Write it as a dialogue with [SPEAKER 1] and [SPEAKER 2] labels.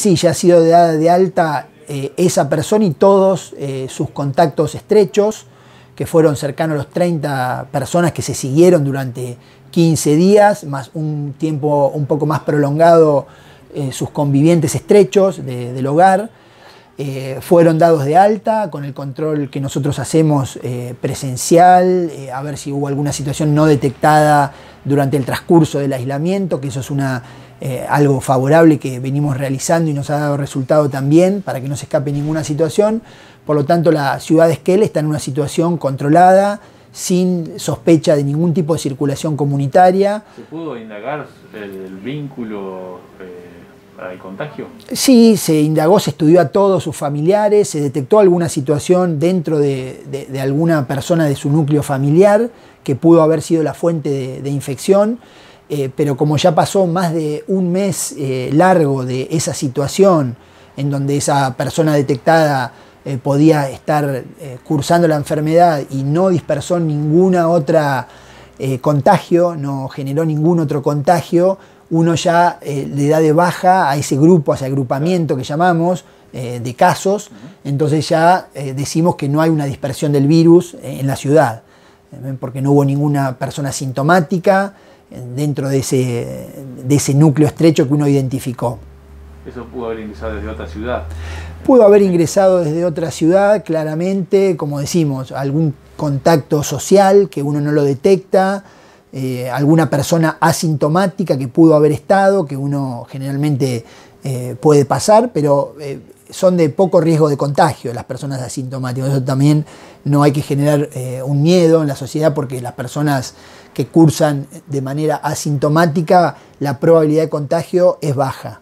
[SPEAKER 1] sí, ya ha sido dada de alta eh, esa persona y todos eh, sus contactos estrechos, que fueron cercanos a los 30 personas que se siguieron durante 15 días, más un tiempo un poco más prolongado, eh, sus convivientes estrechos del hogar. fueron dados de alta con el control que nosotros hacemos presencial, a ver si hubo alguna situación no detectada durante el transcurso del aislamiento, que eso es una, eh, algo favorable que venimos realizando y nos ha dado resultado también para que no se escape ninguna situación. Por lo tanto, la ciudad de Esquel está en una situación controlada, sin sospecha de ningún tipo de circulación comunitaria. ¿Se pudo indagar el, vínculo? Eh, contagio? Sí, se indagó, se estudió a todos sus familiares, se detectó alguna situación dentro de, alguna persona de su núcleo familiar que pudo haber sido la fuente de, infección, eh, pero como ya pasó más de un mes eh, largo de esa situación en donde esa persona detectada eh, podía estar cursando la enfermedad y no dispersó ninguna otra eh, contagio, no generó ningún otro contagio, uno ya le eh, da de baja a ese grupo, a ese agrupamiento que llamamos eh, de casos, entonces ya decimos que no hay una dispersión del virus en la ciudad, porque no hubo ninguna persona sintomática dentro de ese, de ese núcleo estrecho que uno identificó eso pudo haber ingresado desde otra ciudad. Pudo haber ingresado desde otra ciudad, claramente, como decimos, algún contacto social que uno no lo detecta, eh, alguna persona asintomática que pudo haber estado, que uno generalmente eh, puede pasar, pero eh, son de poco riesgo de contagio las personas asintomáticas. Eso también no hay que generar un miedo en la sociedad porque las personas que cursan de manera asintomática, la probabilidad de contagio es baja.